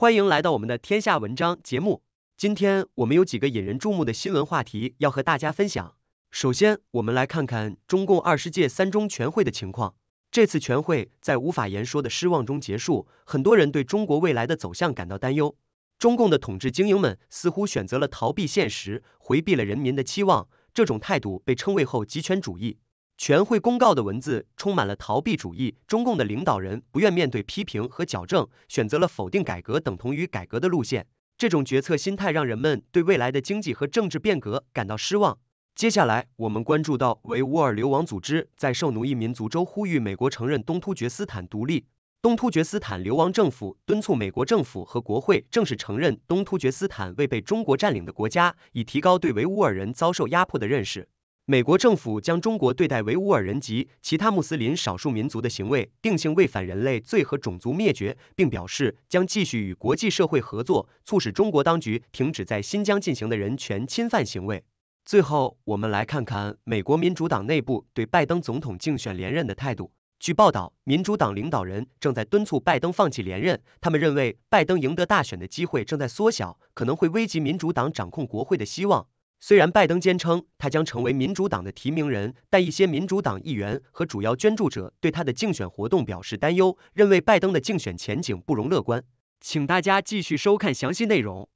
欢迎来到我们的天下文章节目。今天我们有几个引人注目的新闻话题要和大家分享。首先，我们来看看中共二十届三中全会的情况。这次全会在无法言说的失望中结束，很多人对中国未来的走向感到担忧。中共的统治精英们似乎选择了逃避现实，回避了人民的期望。这种态度被称为后极权主义。全会公告的文字充满了逃避主义，中共的领导人不愿面对批评和矫正，选择了否定改革等同于改革的路线。这种决策心态让人们对未来的经济和政治变革感到失望。接下来，我们关注到维吾尔流亡组织在受奴役民族州呼吁美国承认东突厥斯坦独立，东突厥斯坦流亡政府敦促美国政府和国会正式承认东突厥斯坦未被中国占领的国家，以提高对维吾尔人遭受压迫的认识。美国政府将中国对待维吾尔人及其他穆斯林少数民族的行为定性为反人类罪和种族灭绝，并表示将继续与国际社会合作，促使中国当局停止在新疆进行的人权侵犯行为。最后，我们来看看美国民主党内部对拜登总统竞选连任的态度。据报道，民主党领导人正在敦促拜登放弃连任，他们认为拜登赢得大选的机会正在缩小，可能会危及民主党掌控国会的希望。虽然拜登坚称他将成为民主党的提名人，但一些民主党议员和主要捐助者对他的竞选活动表示担忧，认为拜登的竞选前景不容乐观。请大家继续收看详细内容。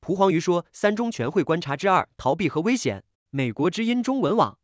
蒲黄鱼说：“三中全会观察之二：逃避和危险。”美国之音中文网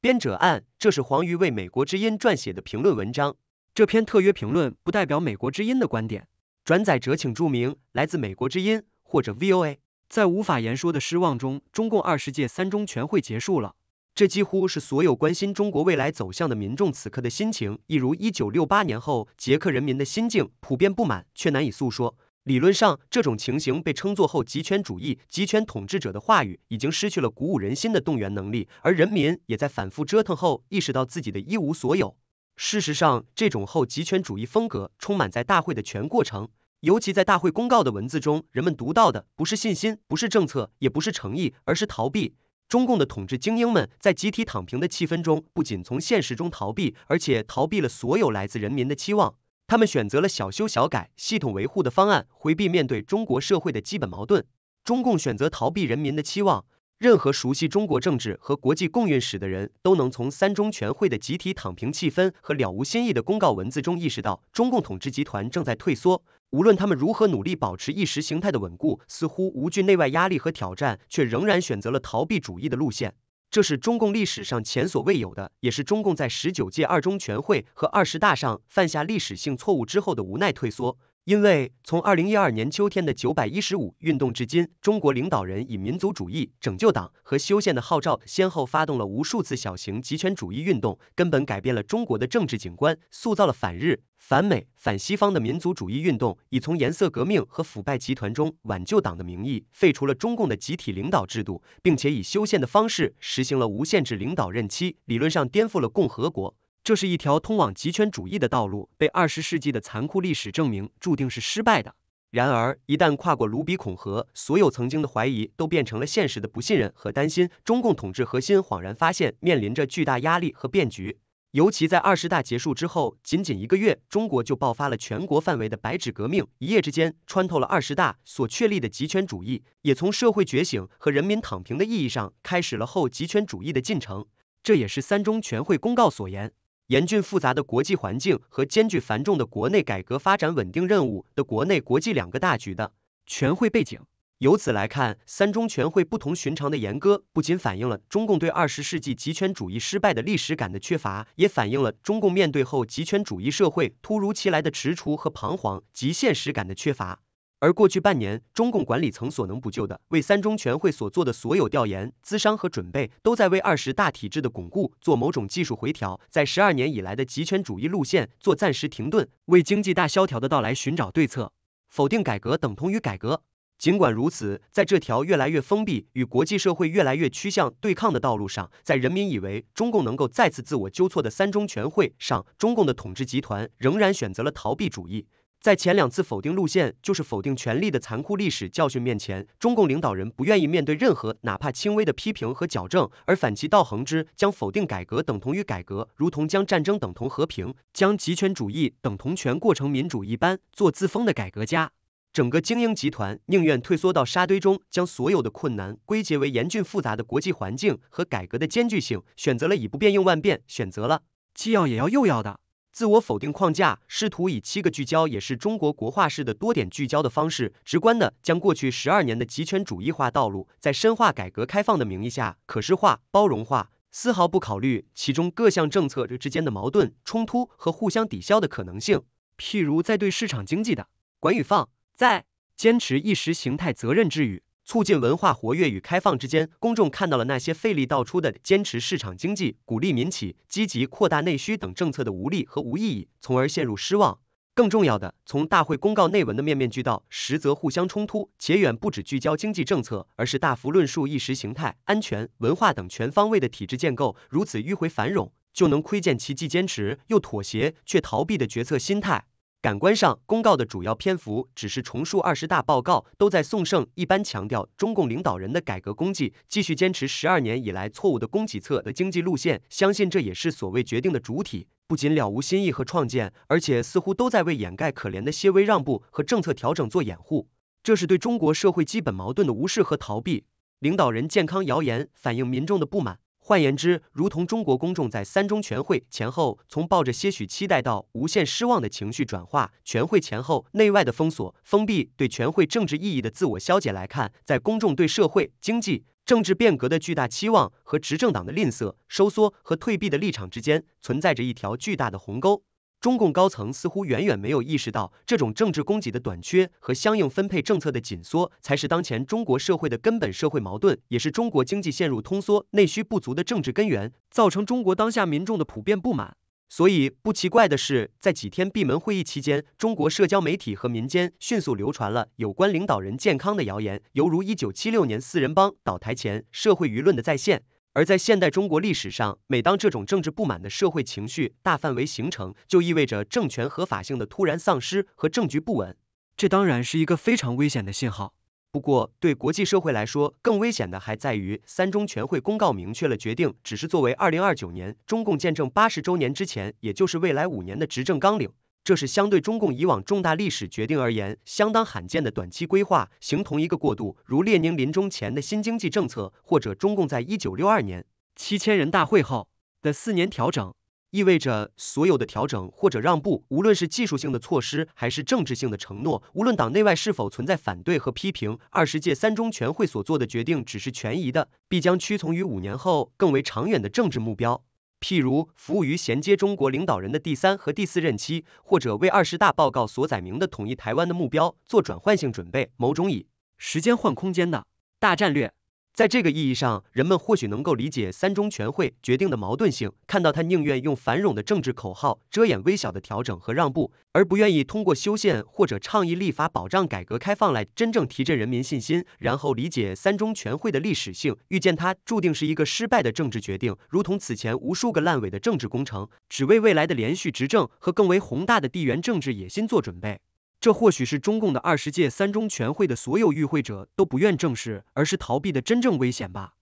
编者按：这是黄鱼为美国之音撰写的评论文章。这篇特约评论不代表美国之音的观点。转载者请注明来自美国之音或者 VOA。在无法言说的失望中，中共二十届三中全会结束了。这几乎是所有关心中国未来走向的民众此刻的心情，一如一九六八年后捷克人民的心境，普遍不满却难以诉说。理论上，这种情形被称作后极权主义。极权统治者的话语已经失去了鼓舞人心的动员能力，而人民也在反复折腾后意识到自己的一无所有。事实上，这种后极权主义风格充满在大会的全过程。尤其在大会公告的文字中，人们读到的不是信心，不是政策，也不是诚意，而是逃避。中共的统治精英们在集体躺平的气氛中，不仅从现实中逃避，而且逃避了所有来自人民的期望。他们选择了小修小改、系统维护的方案，回避面对中国社会的基本矛盾。中共选择逃避人民的期望。任何熟悉中国政治和国际共运史的人都能从三中全会的集体躺平气氛和了无新意的公告文字中意识到，中共统治集团正在退缩。无论他们如何努力保持意识形态的稳固，似乎无惧内外压力和挑战，却仍然选择了逃避主义的路线。这是中共历史上前所未有的，也是中共在十九届二中全会和二十大上犯下历史性错误之后的无奈退缩。因为从二零一二年秋天的九百一十五运动至今，中国领导人以民族主义拯救党和修宪的号召，先后发动了无数次小型集权主义运动，根本改变了中国的政治景观，塑造了反日、反美、反西方的民族主义运动，以从颜色革命和腐败集团中挽救党的名义，废除了中共的集体领导制度，并且以修宪的方式实行了无限制领导任期，理论上颠覆了共和国。这是一条通往极权主义的道路，被二十世纪的残酷历史证明注定是失败的。然而，一旦跨过卢比孔河，所有曾经的怀疑都变成了现实的不信任和担心。中共统治核心恍然发现面临着巨大压力和变局，尤其在二十大结束之后，仅仅一个月，中国就爆发了全国范围的“白纸革命”，一夜之间穿透了二十大所确立的极权主义，也从社会觉醒和人民躺平的意义上开始了后极权主义的进程。这也是三中全会公告所言。严峻复杂的国际环境和艰巨繁重的国内改革发展稳定任务的国内国际两个大局的全会背景。由此来看，三中全会不同寻常的严格，不仅反映了中共对二十世纪极权主义失败的历史感的缺乏，也反映了中共面对后极权主义社会突如其来的踟蹰和彷徨及现实感的缺乏。而过去半年，中共管理层所能补救的，为三中全会所做的所有调研、资商和准备，都在为二十大体制的巩固做某种技术回调，在十二年以来的极权主义路线做暂时停顿，为经济大萧条的到来寻找对策。否定改革等同于改革。尽管如此，在这条越来越封闭、与国际社会越来越趋向对抗的道路上，在人民以为中共能够再次自我纠错的三中全会上，中共的统治集团仍然选择了逃避主义。在前两次否定路线就是否定权力的残酷历史教训面前，中共领导人不愿意面对任何哪怕轻微的批评和矫正，而反其道而行之，将否定改革等同于改革，如同将战争等同和平，将集权主义等同全过程民主一般，做自封的改革家。整个精英集团宁愿退缩到沙堆中，将所有的困难归结为严峻复杂的国际环境和改革的艰巨性，选择了以不变应万变，选择了既要也要又要的。自我否定框架试图以七个聚焦，也是中国国画式的多点聚焦的方式，直观的将过去十二年的集权主义化道路，在深化改革开放的名义下可视化、包容化，丝毫不考虑其中各项政策之间的矛盾、冲突和互相抵消的可能性。譬如在对市场经济的管与放，在坚持意识形态责任之余。促进文化活跃与开放之间，公众看到了那些费力道出的坚持市场经济、鼓励民企、积极扩大内需等政策的无力和无意义，从而陷入失望。更重要的，从大会公告内文的面面俱到，实则互相冲突，且远不止聚焦经济政策，而是大幅论述意识形态、安全、文化等全方位的体制建构。如此迂回繁荣，就能窥见其既坚持又妥协却逃避的决策心态。感官上，公告的主要篇幅只是重述二十大报告，都在颂圣，一般强调中共领导人的改革功绩，继续坚持十二年以来错误的供给侧的经济路线。相信这也是所谓决定的主体，不仅了无新意和创建，而且似乎都在为掩盖可怜的些微让步和政策调整做掩护。这是对中国社会基本矛盾的无视和逃避。领导人健康谣言反映民众的不满。换言之，如同中国公众在三中全会前后从抱着些许期待到无限失望的情绪转化，全会前后内外的封锁、封闭对全会政治意义的自我消解来看，在公众对社会、经济、政治变革的巨大期望和执政党的吝啬、收缩和退避的立场之间，存在着一条巨大的鸿沟。中共高层似乎远远没有意识到，这种政治供给的短缺和相应分配政策的紧缩，才是当前中国社会的根本社会矛盾，也是中国经济陷入通缩、内需不足的政治根源，造成中国当下民众的普遍不满。所以，不奇怪的是，在几天闭门会议期间，中国社交媒体和民间迅速流传了有关领导人健康的谣言，犹如1976年四人帮倒台前社会舆论的再现。而在现代中国历史上，每当这种政治不满的社会情绪大范围形成，就意味着政权合法性的突然丧失和政局不稳，这当然是一个非常危险的信号。不过，对国际社会来说，更危险的还在于三中全会公告明确了决定只是作为二零二九年中共建政八十周年之前，也就是未来五年的执政纲领。这是相对中共以往重大历史决定而言相当罕见的短期规划，形同一个过渡，如列宁临终前的新经济政策，或者中共在一九六二年七千人大会后的四年调整。意味着所有的调整或者让步，无论是技术性的措施还是政治性的承诺，无论党内外是否存在反对和批评，二十届三中全会所做的决定只是权宜的，必将屈从于五年后更为长远的政治目标。譬如，服务于衔接中国领导人的第三和第四任期，或者为二十大报告所载明的统一台湾的目标做转换性准备，某种以时间换空间的大战略。在这个意义上，人们或许能够理解三中全会决定的矛盾性，看到他宁愿用繁荣的政治口号遮掩微小的调整和让步，而不愿意通过修宪或者倡议立法保障改革开放来真正提振人民信心。然后理解三中全会的历史性，预见它注定是一个失败的政治决定，如同此前无数个烂尾的政治工程，只为未来的连续执政和更为宏大的地缘政治野心做准备。这或许是中共的二十届三中全会的所有与会者都不愿正视，而是逃避的真正危险吧？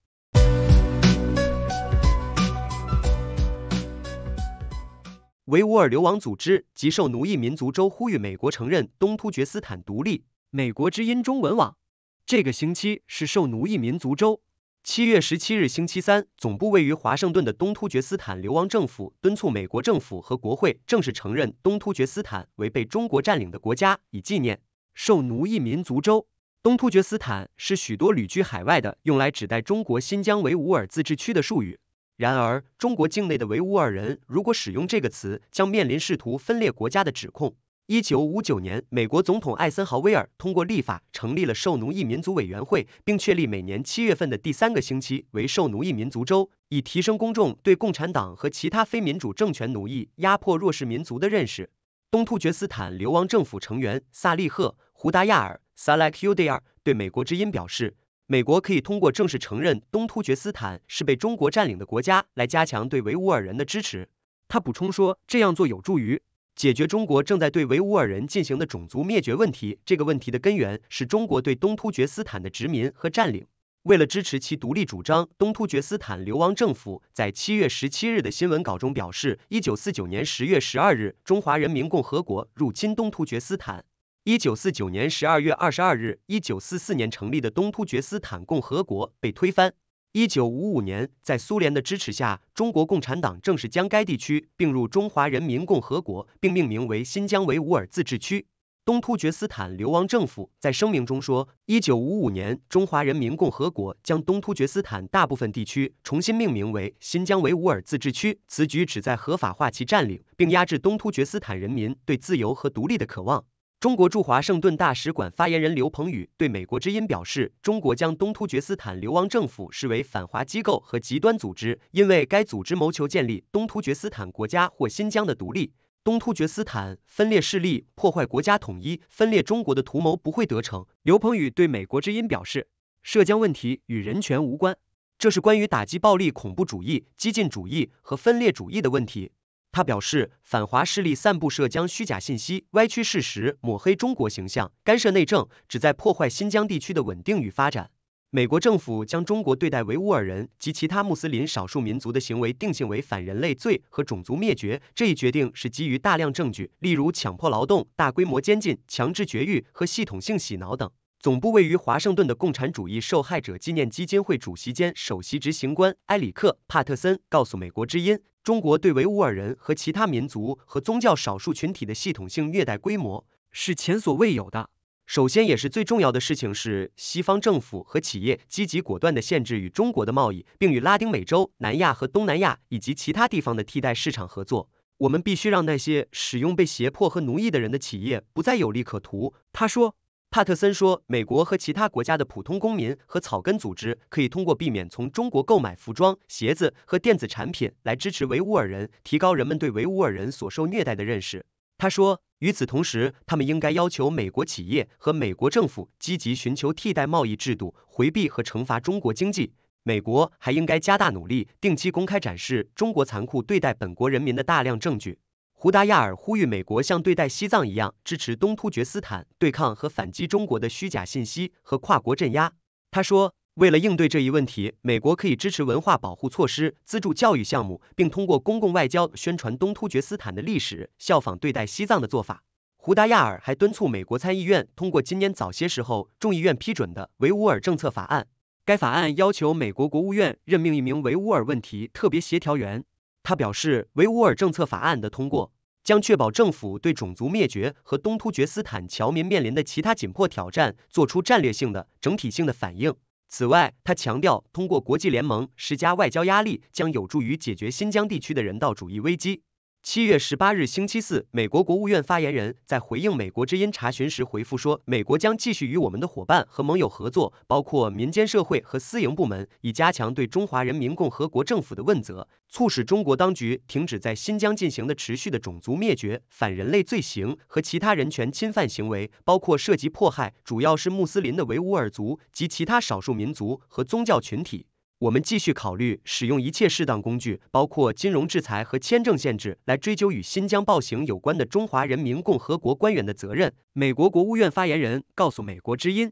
维吾尔流亡组织及受奴役民族州呼吁美国承认东突厥斯坦独立。美国之音中文网。这个星期是受奴役民族州。七月十七日，星期三，总部位于华盛顿的东突厥斯坦流亡政府敦促美国政府和国会正式承认东突厥斯坦为被中国占领的国家，以纪念受奴役民族州。东突厥斯坦是许多旅居海外的用来指代中国新疆维吾尔自治区的术语。然而，中国境内的维吾尔人如果使用这个词，将面临试图分裂国家的指控。一九五九年，美国总统艾森豪威尔通过立法成立了受奴役民族委员会，并确立每年七月份的第三个星期为受奴役民族周，以提升公众对共产党和其他非民主政权奴役、压迫弱势民族的认识。东突厥斯坦流亡政府成员萨利赫·胡达亚尔·萨莱克 d a r 对美国之音表示，美国可以通过正式承认东突厥斯坦是被中国占领的国家来加强对维吾尔人的支持。他补充说，这样做有助于。解决中国正在对维吾尔人进行的种族灭绝问题，这个问题的根源是中国对东突厥斯坦的殖民和占领。为了支持其独立主张，东突厥斯坦流亡政府在七月十七日的新闻稿中表示，一九四九年十月十二日中华人民共和国入侵东突厥斯坦，一九四九年十二月二十二日，一九四四年成立的东突厥斯坦共和国被推翻。一九五五年，在苏联的支持下，中国共产党正式将该地区并入中华人民共和国，并命名为新疆维吾尔自治区。东突厥斯坦流亡政府在声明中说，一九五五年中华人民共和国将东突厥斯坦大部分地区重新命名为新疆维吾尔自治区，此举旨在合法化其占领，并压制东突厥斯坦人民对自由和独立的渴望。中国驻华盛顿大使馆发言人刘鹏宇对美国之音表示，中国将东突厥斯坦流亡政府视为反华机构和极端组织，因为该组织谋求建立东突厥斯坦国家或新疆的独立。东突厥斯坦分裂势力破坏国家统一、分裂中国的图谋不会得逞。刘鹏宇对美国之音表示，涉疆问题与人权无关，这是关于打击暴力恐怖主义、激进主义和分裂主义的问题。他表示，反华势力散布涉疆虚假信息、歪曲事实、抹黑中国形象、干涉内政，旨在破坏新疆地区的稳定与发展。美国政府将中国对待维吾尔人及其他穆斯林少数民族的行为定性为反人类罪和种族灭绝，这一决定是基于大量证据，例如强迫劳动、大规模监禁、强制绝育和系统性洗脑等。总部位于华盛顿的共产主义受害者纪念基金会主席兼首席执行官埃里克·帕特森告诉美国之音，中国对维吾尔人和其他民族和宗教少数群体的系统性虐待规模是前所未有的。首先也是最重要的事情是，西方政府和企业积极果断地限制与中国的贸易，并与拉丁美洲、南亚和东南亚以及其他地方的替代市场合作。我们必须让那些使用被胁迫和奴役的人的企业不再有利可图，他说。帕特森说，美国和其他国家的普通公民和草根组织可以通过避免从中国购买服装、鞋子和电子产品来支持维吾尔人，提高人们对维吾尔人所受虐待的认识。他说，与此同时，他们应该要求美国企业和美国政府积极寻求替代贸易制度，回避和惩罚中国经济。美国还应该加大努力，定期公开展示中国残酷对待本国人民的大量证据。胡达亚尔呼吁美国像对待西藏一样支持东突厥斯坦对抗和反击中国的虚假信息和跨国镇压。他说，为了应对这一问题，美国可以支持文化保护措施、资助教育项目，并通过公共外交宣传东突厥斯坦的历史，效仿对待西藏的做法。胡达亚尔还敦促美国参议院通过今年早些时候众议院批准的维吾尔政策法案。该法案要求美国国务院任命一名维吾尔问题特别协调员。他表示，维吾尔政策法案的通过将确保政府对种族灭绝和东突厥斯坦侨民面临的其他紧迫挑战做出战略性的整体性的反应。此外，他强调，通过国际联盟施加外交压力将有助于解决新疆地区的人道主义危机。七月十八日，星期四，美国国务院发言人，在回应美国之音查询时回复说，美国将继续与我们的伙伴和盟友合作，包括民间社会和私营部门，以加强对中华人民共和国政府的问责，促使中国当局停止在新疆进行的持续的种族灭绝、反人类罪行和其他人权侵犯行为，包括涉及迫害，主要是穆斯林的维吾尔族及其他少数民族和宗教群体。我们继续考虑使用一切适当工具，包括金融制裁和签证限制，来追究与新疆暴行有关的中华人民共和国官员的责任。美国国务院发言人告诉《美国之音》。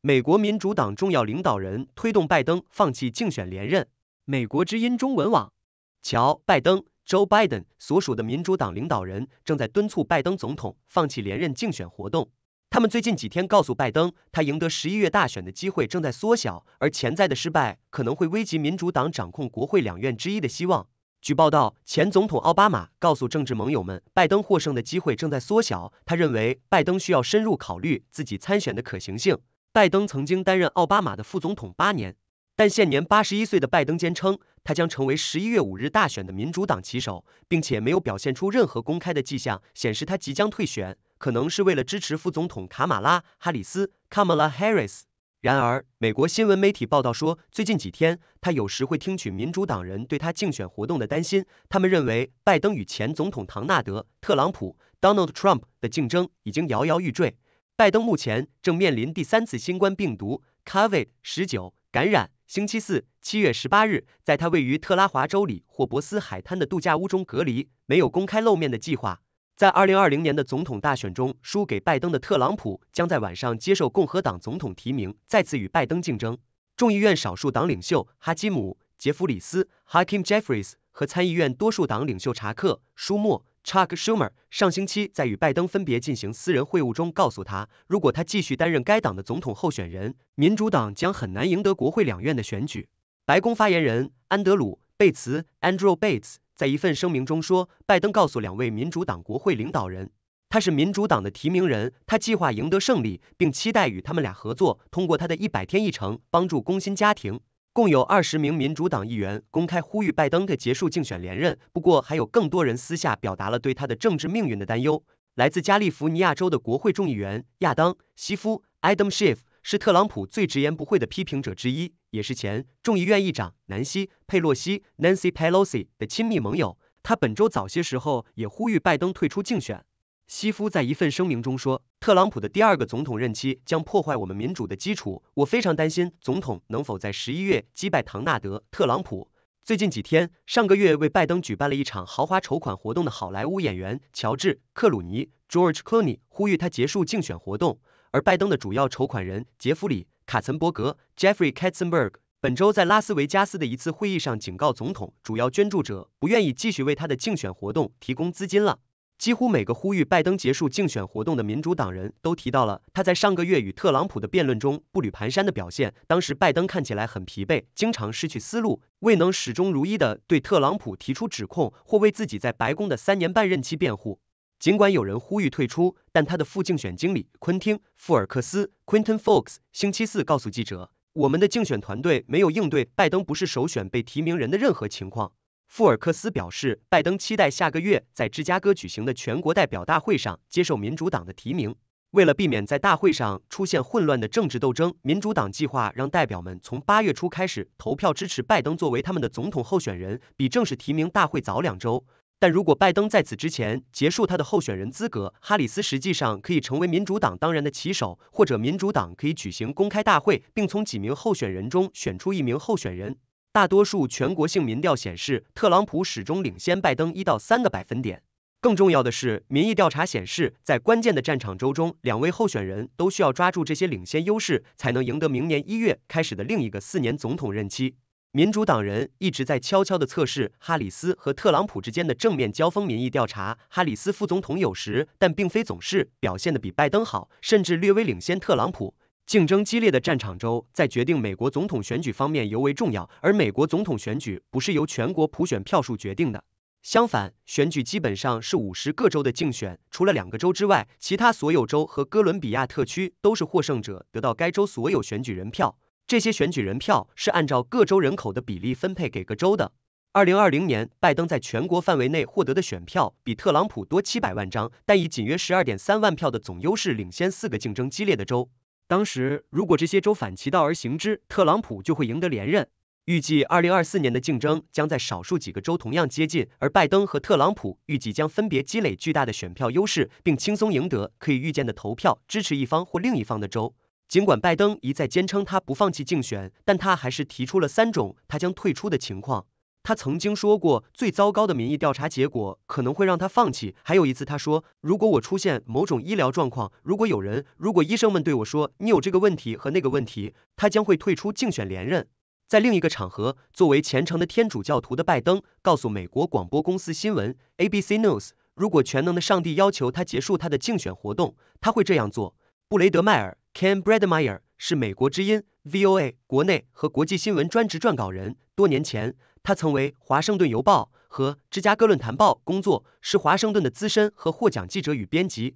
美国民主党重要领导人推动拜登放弃竞选连任。美国之音中文网。乔·拜登 （Joe Biden） 所属的民主党领导人正在敦促拜登总统放弃连任竞选活动。他们最近几天告诉拜登，他赢得十一月大选的机会正在缩小，而潜在的失败可能会危及民主党掌控国会两院之一的希望。据报道，前总统奥巴马告诉政治盟友们，拜登获胜的机会正在缩小。他认为，拜登需要深入考虑自己参选的可行性。拜登曾经担任奥巴马的副总统八年。但现年八十一岁的拜登坚称，他将成为十一月五日大选的民主党旗手，并且没有表现出任何公开的迹象显示他即将退选，可能是为了支持副总统卡马拉·哈里斯 （Kamala Harris）。然而，美国新闻媒体报道说，最近几天，他有时会听取民主党人对他竞选活动的担心，他们认为拜登与前总统唐纳德·特朗普 （Donald Trump） 的竞争已经摇摇欲坠。拜登目前正面临第三次新冠病毒 （Covid-19） 感染。星期四，七月十八日，在他位于特拉华州里霍伯斯海滩的度假屋中隔离，没有公开露面的计划。在二零二零年的总统大选中输给拜登的特朗普，将在晚上接受共和党总统提名，再次与拜登竞争。众议院少数党领袖哈基姆·杰弗里斯 h a k i m Jeffries） 和参议院多数党领袖查克·舒默。Chuck Schumer 上星期在与拜登分别进行私人会晤中告诉他，如果他继续担任该党的总统候选人，民主党将很难赢得国会两院的选举。白宫发言人安德鲁·贝茨 （Andrew Bates） 在一份声明中说，拜登告诉两位民主党国会领导人，他是民主党的提名人，他计划赢得胜利，并期待与他们俩合作，通过他的一百天议程帮助工薪家庭。共有二十名民主党议员公开呼吁拜登的结束竞选连任，不过还有更多人私下表达了对他的政治命运的担忧。来自加利福尼亚州的国会众议员亚当·西夫 （Adam Schiff） 是特朗普最直言不讳的批评者之一，也是前众议院议长南希·佩洛西 （Nancy Pelosi） 的亲密盟友。他本周早些时候也呼吁拜登退出竞选。希夫在一份声明中说：“特朗普的第二个总统任期将破坏我们民主的基础，我非常担心总统能否在十一月击败唐纳德·特朗普。”最近几天，上个月为拜登举办了一场豪华筹款活动的好莱坞演员乔治·克鲁尼 （George Clooney） 呼吁他结束竞选活动，而拜登的主要筹款人杰弗里·卡岑伯格 （Jeffrey Katzenberg） 本周在拉斯维加斯的一次会议上警告总统，主要捐助者不愿意继续为他的竞选活动提供资金了。几乎每个呼吁拜登结束竞选活动的民主党人都提到了他在上个月与特朗普的辩论中步履蹒跚的表现。当时，拜登看起来很疲惫，经常失去思路，未能始终如一的对特朗普提出指控或为自己在白宫的三年半任期辩护。尽管有人呼吁退出，但他的副竞选经理昆汀·富尔克斯 （Quinton Fox） 星期四告诉记者：“我们的竞选团队没有应对拜登不是首选被提名人的任何情况。”富尔克斯表示，拜登期待下个月在芝加哥举行的全国代表大会上接受民主党的提名。为了避免在大会上出现混乱的政治斗争，民主党计划让代表们从八月初开始投票支持拜登作为他们的总统候选人，比正式提名大会早两周。但如果拜登在此之前结束他的候选人资格，哈里斯实际上可以成为民主党当然的旗手，或者民主党可以举行公开大会，并从几名候选人中选出一名候选人。大多数全国性民调显示，特朗普始终领先拜登一到三个百分点。更重要的是，民意调查显示，在关键的战场州中，两位候选人都需要抓住这些领先优势，才能赢得明年一月开始的另一个四年总统任期。民主党人一直在悄悄的测试哈里斯和特朗普之间的正面交锋。民意调查，哈里斯副总统有时，但并非总是表现的比拜登好，甚至略微领先特朗普。竞争激烈的战场州在决定美国总统选举方面尤为重要，而美国总统选举不是由全国普选票数决定的。相反，选举基本上是五十个州的竞选，除了两个州之外，其他所有州和哥伦比亚特区都是获胜者得到该州所有选举人票。这些选举人票是按照各州人口的比例分配给各州的。二零二零年，拜登在全国范围内获得的选票比特朗普多七百万张，但以仅约十二点三万票的总优势领先四个竞争激烈的州。当时，如果这些州反其道而行之，特朗普就会赢得连任。预计二零二四年的竞争将在少数几个州同样接近，而拜登和特朗普预计将分别积累巨大的选票优势，并轻松赢得可以预见的投票支持一方或另一方的州。尽管拜登一再坚称他不放弃竞选，但他还是提出了三种他将退出的情况。他曾经说过，最糟糕的民意调查结果可能会让他放弃。还有一次，他说，如果我出现某种医疗状况，如果有人，如果医生们对我说你有这个问题和那个问题，他将会退出竞选连任。在另一个场合，作为虔诚的天主教徒的拜登告诉美国广播公司新闻 （ABC News），如果全能的上帝要求他结束他的竞选活动，他会这样做。布雷德迈尔 （Ken Bradmeyer） 是美国之音 （VOA） 国内和国际新闻专职撰稿人，多年前。他曾为《华盛顿邮报》和《芝加哥论坛报》工作，是华盛顿的资深和获奖记者与编辑。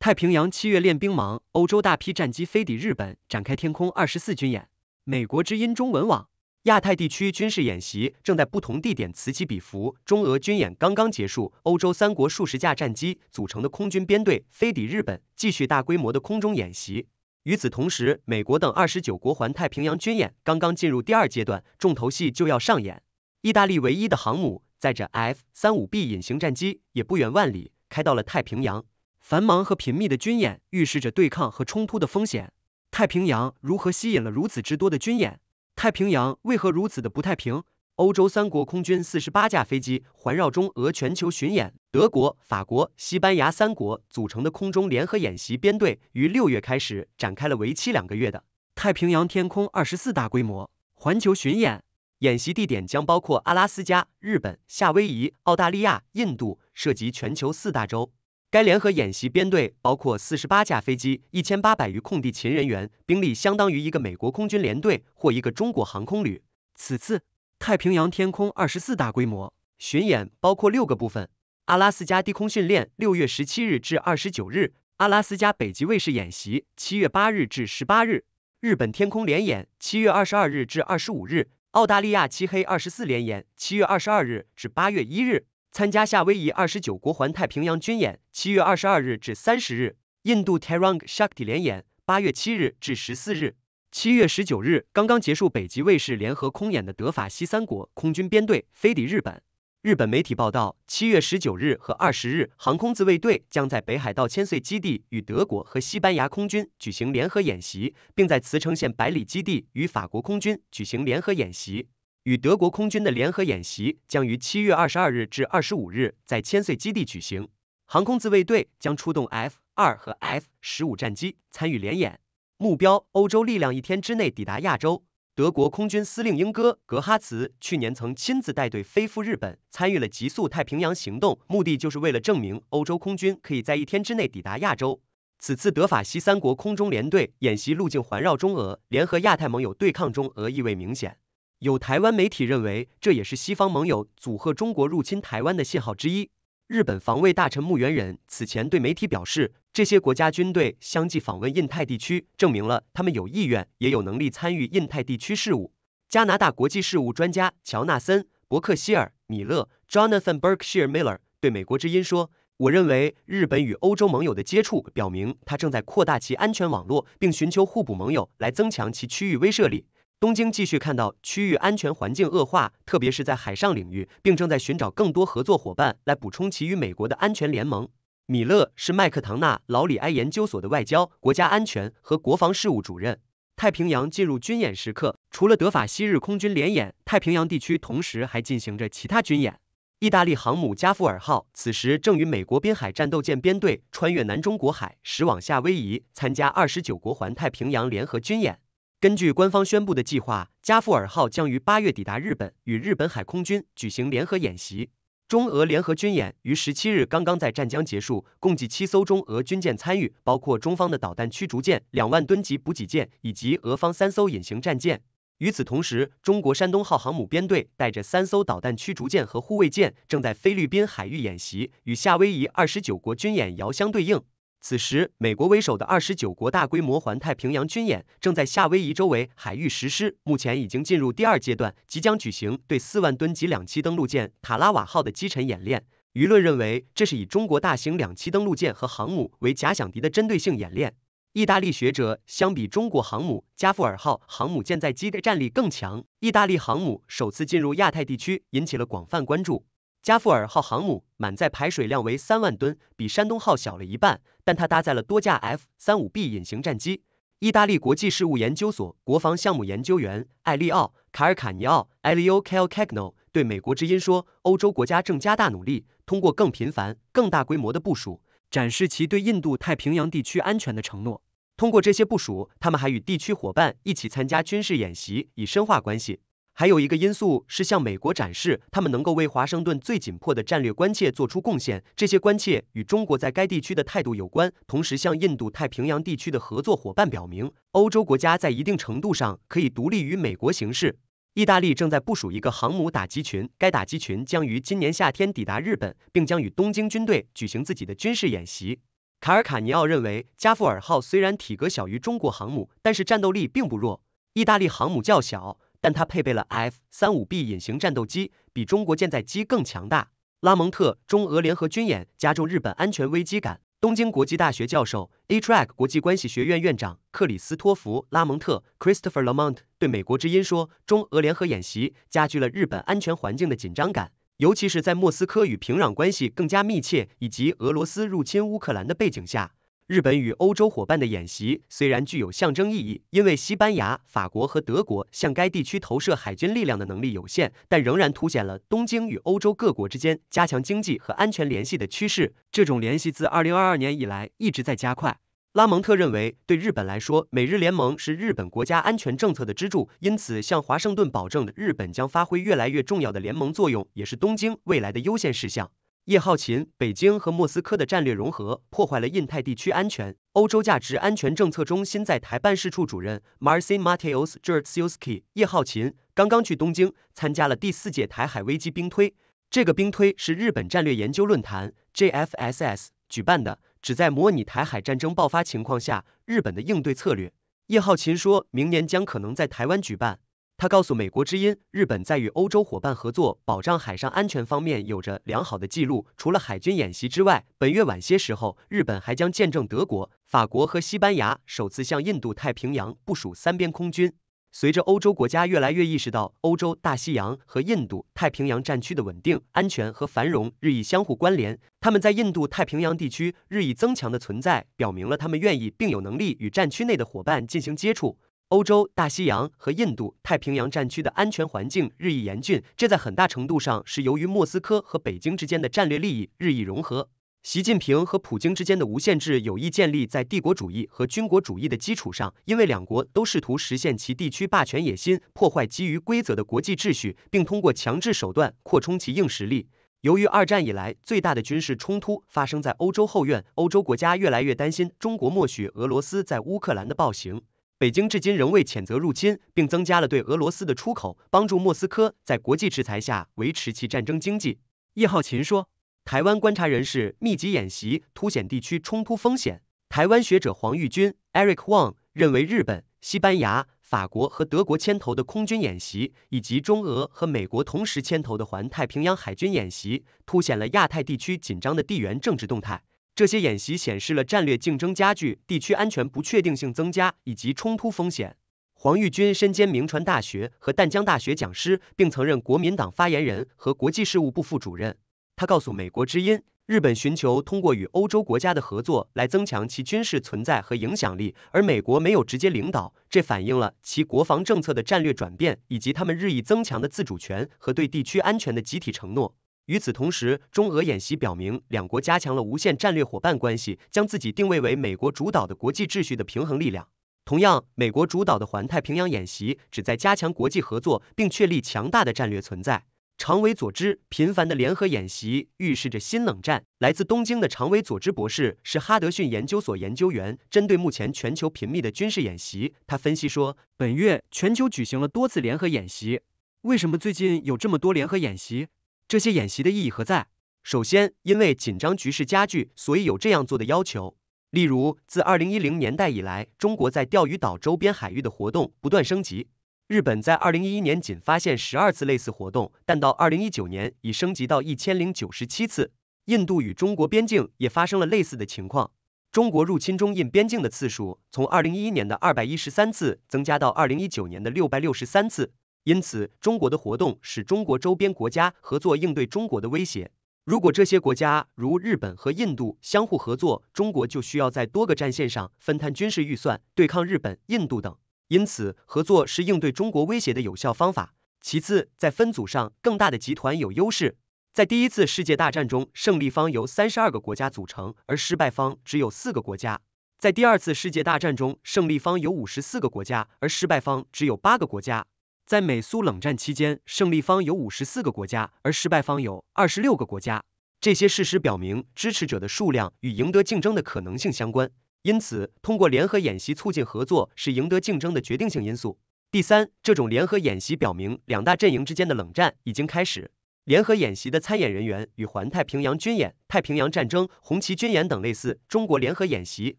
太平洋七月练兵忙，欧洲大批战机飞抵日本展开天空二十四军演。美国之音中文网：亚太地区军事演习正在不同地点此起彼伏，中俄军演刚刚结束，欧洲三国数十架战机组成的空军编队飞抵日本，继续大规模的空中演习。与此同时，美国等二十九国环太平洋军演刚刚进入第二阶段，重头戏就要上演。意大利唯一的航母载着 F 三五 B 隐形战机，也不远万里开到了太平洋。繁忙和频密的军演，预示着对抗和冲突的风险。太平洋如何吸引了如此之多的军演？太平洋为何如此的不太平？欧洲三国空军四十八架飞机环绕中俄全球巡演。德国、法国、西班牙三国组成的空中联合演习编队，于六月开始展开了为期两个月的“太平洋天空二十四”大规模环球巡演。演习地点将包括阿拉斯加、日本、夏威夷、澳大利亚、印度，涉及全球四大洲。该联合演习编队包括四十八架飞机、一千八百余空地勤人员，兵力相当于一个美国空军联队或一个中国航空旅。此次太平洋天空二十四大规模巡演包括六个部分：阿拉斯加低空训练（六月十七日至二十九日），阿拉斯加北极卫士演习（七月八日至十八日），日本天空联演（七月二十二日至二十五日），澳大利亚漆黑二十四联演（七月二十二日至八月一日），参加夏威夷二十九国环太平洋军演（七月二十二日至三十日），印度 Tarang Sharki 联演（八月七日至十四日）。七月十九日，刚刚结束北极卫士联合空演的德法西三国空军编队飞抵日本。日本媒体报道，七月十九日和二十日，航空自卫队将在北海道千岁基地与德国和西班牙空军举行联合演习，并在茨城县百里基地与法国空军举行联合演习。与德国空军的联合演习将于七月二十二日至二十五日在千岁基地举行。航空自卫队将出动 F 二和 F 十五战机参与联演。目标：欧洲力量一天之内抵达亚洲。德国空军司令英戈·格哈茨去年曾亲自带队飞赴日本，参与了“极速太平洋”行动，目的就是为了证明欧洲空军可以在一天之内抵达亚洲。此次德法西三国空中联队演习路径环绕中俄，联合亚太盟友对抗中俄意味明显。有台湾媒体认为，这也是西方盟友阻吓中国入侵台湾的信号之一。日本防卫大臣牧原忍此前对媒体表示，这些国家军队相继访问印太地区，证明了他们有意愿也有能力参与印太地区事务。加拿大国际事务专家乔纳森·伯克希尔·米勒 （Jonathan Berkshire Miller） 对《美国之音》说：“我认为，日本与欧洲盟友的接触表明，他正在扩大其安全网络，并寻求互补盟友来增强其区域威慑力。”东京继续看到区域安全环境恶化，特别是在海上领域，并正在寻找更多合作伙伴来补充其与美国的安全联盟。米勒是麦克唐纳劳里埃研究所的外交、国家安全和国防事务主任。太平洋进入军演时刻，除了德法昔日空军联演，太平洋地区同时还进行着其他军演。意大利航母加富尔号此时正与美国滨海战斗舰编队穿越南中国海，驶往夏威夷，参加二十九国环太平洋联合军演。根据官方宣布的计划，加富尔号将于八月抵达日本，与日本海空军举行联合演习。中俄联合军演于十七日刚刚在湛江结束，共计七艘中俄军舰参与，包括中方的导弹驱逐舰、两万吨级补给舰以及俄方三艘隐形战舰。与此同时，中国山东号航母编队带着三艘导弹驱逐舰和护卫舰正在菲律宾海域演习，与夏威夷二十九国军演遥相对应。此时，美国为首的二十九国大规模环太平洋军演正在夏威夷周围海域实施，目前已经进入第二阶段，即将举行对四万吨级两栖登陆舰“塔拉瓦号”的击沉演练。舆论认为，这是以中国大型两栖登陆舰和航母为假想敌的针对性演练。意大利学者相比中国航母“加富尔号”航母舰载机的战力更强。意大利航母首次进入亚太地区，引起了广泛关注。加富尔号航母满载排水量为三万吨，比山东号小了一半，但它搭载了多架 F 三五 B 隐形战机。意大利国际事务研究所国防项目研究员艾利奥卡尔卡尼奥 （Elio Calcano） 对美国之音说：“欧洲国家正加大努力，通过更频繁、更大规模的部署，展示其对印度太平洋地区安全的承诺。通过这些部署，他们还与地区伙伴一起参加军事演习，以深化关系。”还有一个因素是向美国展示他们能够为华盛顿最紧迫的战略关切做出贡献，这些关切与中国在该地区的态度有关。同时，向印度太平洋地区的合作伙伴表明，欧洲国家在一定程度上可以独立于美国形势。意大利正在部署一个航母打击群，该打击群将于今年夏天抵达日本，并将与东京军队举行自己的军事演习。卡尔卡尼奥认为，加富尔号虽然体格小于中国航母，但是战斗力并不弱。意大利航母较小。但它配备了 F-35B 隐形战斗机，比中国舰载机更强大。拉蒙特，中俄联合军演加重日本安全危机感。东京国际大学教授，Atrac 国际关系学院院长克里斯托弗·拉蒙特 （Christopher Lamont） 对《美国之音》说：“中俄联合演习加剧了日本安全环境的紧张感，尤其是在莫斯科与平壤关系更加密切，以及俄罗斯入侵乌克兰的背景下。”日本与欧洲伙伴的演习虽然具有象征意义，因为西班牙、法国和德国向该地区投射海军力量的能力有限，但仍然凸显了东京与欧洲各国之间加强经济和安全联系的趋势。这种联系自二零二二年以来一直在加快。拉蒙特认为，对日本来说，美日联盟是日本国家安全政策的支柱，因此向华盛顿保证日本将发挥越来越重要的联盟作用，也是东京未来的优先事项。叶浩勤：北京和莫斯科的战略融合破坏了印太地区安全。欧洲价值安全政策中心在台办事处主任 Marcy Mateos Jerzuski，叶浩勤刚刚去东京参加了第四届台海危机兵推，这个兵推是日本战略研究论坛 JFSS 举办的，旨在模拟台海战争爆发情况下日本的应对策略。叶浩勤说明年将可能在台湾举办。他告诉美国之音，日本在与欧洲伙伴合作保障海上安全方面有着良好的记录。除了海军演习之外，本月晚些时候，日本还将见证德国、法国和西班牙首次向印度太平洋部署三边空军。随着欧洲国家越来越意识到欧洲大西洋和印度太平洋战区的稳定、安全和繁荣日益相互关联，他们在印度太平洋地区日益增强的存在，表明了他们愿意并有能力与战区内的伙伴进行接触。欧洲、大西洋和印度太平洋战区的安全环境日益严峻，这在很大程度上是由于莫斯科和北京之间的战略利益日益融合。习近平和普京之间的无限制有意建立在帝国主义和军国主义的基础上，因为两国都试图实现其地区霸权野心，破坏基于规则的国际秩序，并通过强制手段扩充其硬实力。由于二战以来最大的军事冲突发生在欧洲后院，欧洲国家越来越担心中国默许俄罗斯在乌克兰的暴行。北京至今仍未谴责入侵，并增加了对俄罗斯的出口，帮助莫斯科在国际制裁下维持其战争经济。叶浩勤说，台湾观察人士密集演习凸显地区冲突风险。台湾学者黄玉军 Eric Wang 认为，日本、西班牙、法国和德国牵头的空军演习，以及中俄和美国同时牵头的环太平洋海军演习，凸显了亚太地区紧张的地缘政治动态。这些演习显示了战略竞争加剧、地区安全不确定性增加以及冲突风险。黄玉军身兼名传大学和淡江大学讲师，并曾任国民党发言人和国际事务部副主任。他告诉美国之音，日本寻求通过与欧洲国家的合作来增强其军事存在和影响力，而美国没有直接领导，这反映了其国防政策的战略转变以及他们日益增强的自主权和对地区安全的集体承诺。与此同时，中俄演习表明，两国加强了无限战略伙伴关系，将自己定位为美国主导的国际秩序的平衡力量。同样，美国主导的环太平洋演习旨在加强国际合作，并确立强大的战略存在。常尾佐之频繁的联合演习预示着新冷战。来自东京的常尾佐之博士是哈德逊研究所研究员。针对目前全球频密的军事演习，他分析说，本月全球举行了多次联合演习。为什么最近有这么多联合演习？这些演习的意义何在？首先，因为紧张局势加剧，所以有这样做的要求。例如，自2010年代以来，中国在钓鱼岛周边海域的活动不断升级。日本在2011年仅发现12次类似活动，但到2019年已升级到1097次。印度与中国边境也发生了类似的情况。中国入侵中印边境的次数从2011年的213次增加到2019年的663次。因此，中国的活动使中国周边国家合作应对中国的威胁。如果这些国家如日本和印度相互合作，中国就需要在多个战线上分摊军事预算，对抗日本、印度等。因此，合作是应对中国威胁的有效方法。其次，在分组上，更大的集团有优势。在第一次世界大战中，胜利方由三十二个国家组成，而失败方只有四个国家；在第二次世界大战中，胜利方有五十四个国家，而失败方只有八个国家。在美苏冷战期间，胜利方有五十四个国家，而失败方有二十六个国家。这些事实表明，支持者的数量与赢得竞争的可能性相关。因此，通过联合演习促进合作是赢得竞争的决定性因素。第三，这种联合演习表明，两大阵营之间的冷战已经开始。联合演习的参演人员与环太平洋军演、太平洋战争、红旗军演等类似。中国联合演习，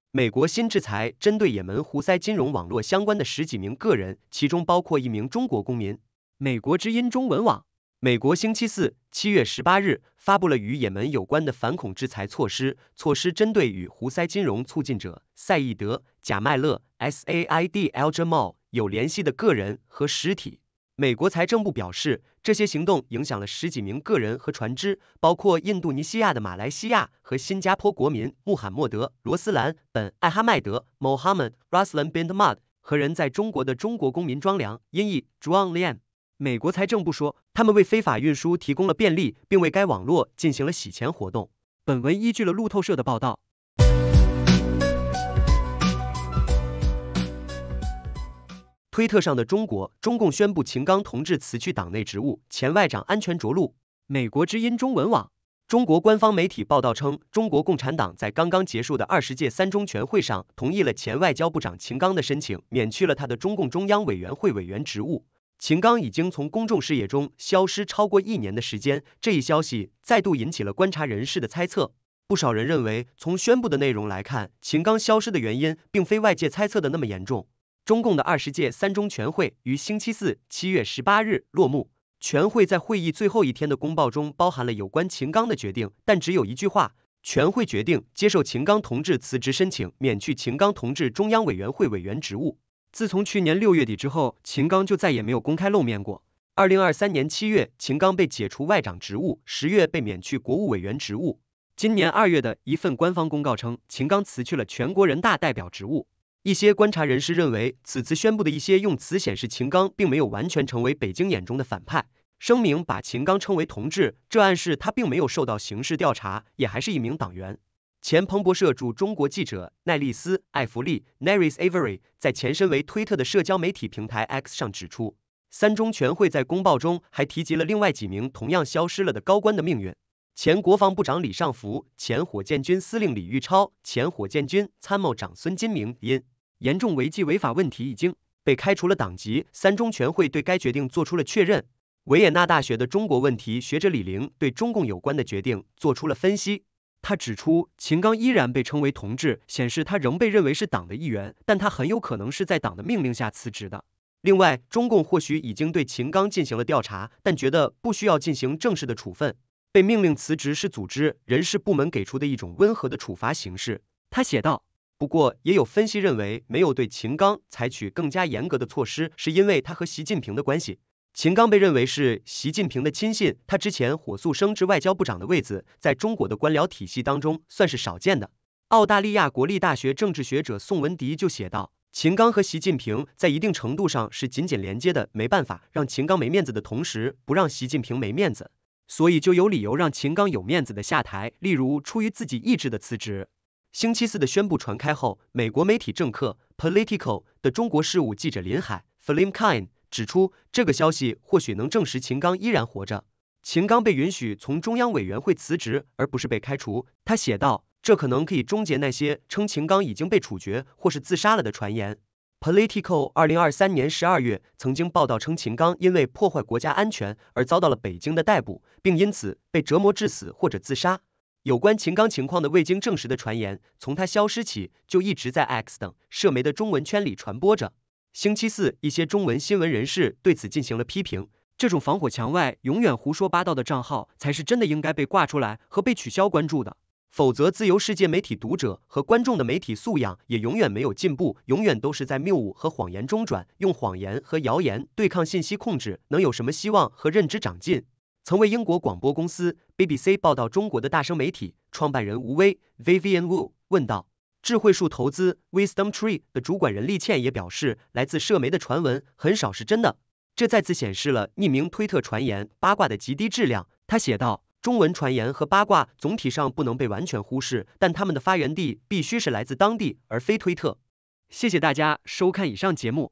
美国新制裁针对也门胡塞金融网络相关的十几名个人，其中包括一名中国公民。美国之音中文网，美国星期四七月十八日发布了与也门有关的反恐制裁措施，措施针对与胡塞金融促进者赛义德·贾迈勒 （Said Al Jamal） 有联系的个人和实体。美国财政部表示。这些行动影响了十几名个人和船只，包括印度尼西亚的马来西亚和新加坡国民穆罕默德·罗斯兰·本·艾哈迈德 （Mohammad Ruslan bin Ahmad） 和人在中国的中国公民庄良（英译 z h u a n g l i a n 美国财政部说，他们为非法运输提供了便利，并为该网络进行了洗钱活动。本文依据了路透社的报道。推特上的中国，中共宣布秦刚同志辞去党内职务，前外长安全着陆。美国之音中文网，中国官方媒体报道称，中国共产党在刚刚结束的二十届三中全会上同意了前外交部长秦刚的申请，免去了他的中共中央委员会委员职务。秦刚已经从公众视野中消失超过一年的时间，这一消息再度引起了观察人士的猜测。不少人认为，从宣布的内容来看，秦刚消失的原因并非外界猜测的那么严重。中共的二十届三中全会于星期四七月十八日落幕。全会在会议最后一天的公报中包含了有关秦刚的决定，但只有一句话：全会决定接受秦刚同志辞职申请，免去秦刚同志中央委员会委员职务。自从去年六月底之后，秦刚就再也没有公开露面过。二零二三年七月，秦刚被解除外长职务，十月被免去国务委员职务。今年二月的一份官方公告称，秦刚辞去了全国人大代表职务。一些观察人士认为，此次宣布的一些用词显示，秦刚并没有完全成为北京眼中的反派。声明把秦刚称为“同志”，这暗示他并没有受到刑事调查，也还是一名党员。前彭博社驻中国记者奈丽丝·艾弗利 （Neris Avery） 在前身为推特的社交媒体平台 X 上指出，三中全会在公报中还提及了另外几名同样消失了的高官的命运：前国防部长李尚福、前火箭军司令李玉超、前火箭军参谋长孙金明因。严重违纪违法问题已经被开除了党籍，三中全会对该决定做出了确认。维也纳大学的中国问题学者李玲对中共有关的决定做出了分析。他指出，秦刚依然被称为同志，显示他仍被认为是党的一员，但他很有可能是在党的命令下辞职的。另外，中共或许已经对秦刚进行了调查，但觉得不需要进行正式的处分。被命令辞职是组织人事部门给出的一种温和的处罚形式。他写道。不过，也有分析认为，没有对秦刚采取更加严格的措施，是因为他和习近平的关系。秦刚被认为是习近平的亲信，他之前火速升至外交部长的位子，在中国的官僚体系当中算是少见的。澳大利亚国立大学政治学者宋文迪就写道：“秦刚和习近平在一定程度上是紧紧连接的，没办法让秦刚没面子的同时，不让习近平没面子，所以就有理由让秦刚有面子的下台，例如出于自己意志的辞职。”星期四的宣布传开后，美国媒体政客 Political 的中国事务记者林海 （Flimkine） 指出，这个消息或许能证实秦刚依然活着。秦刚被允许从中央委员会辞职，而不是被开除。他写道，这可能可以终结那些称秦刚已经被处决或是自杀了的传言。Political 二零二三年十二月曾经报道称，秦刚因为破坏国家安全而遭到了北京的逮捕，并因此被折磨致死或者自杀。有关秦刚情况的未经证实的传言，从他消失起就一直在 X 等社媒的中文圈里传播着。星期四，一些中文新闻人士对此进行了批评。这种防火墙外永远胡说八道的账号，才是真的应该被挂出来和被取消关注的。否则，自由世界媒体读者和观众的媒体素养也永远没有进步，永远都是在谬误和谎言中转，用谎言和谣言对抗信息控制，能有什么希望和认知长进？曾为英国广播公司 BBC 报道中国的大声媒体创办人吴威 Vivian Wu 问道，智慧树投资 Wisdom Tree 的主管人力倩也表示，来自社媒的传闻很少是真的，这再次显示了匿名推特传言八卦的极低质量。他写道，中文传言和八卦总体上不能被完全忽视，但他们的发源地必须是来自当地而非推特。谢谢大家收看以上节目。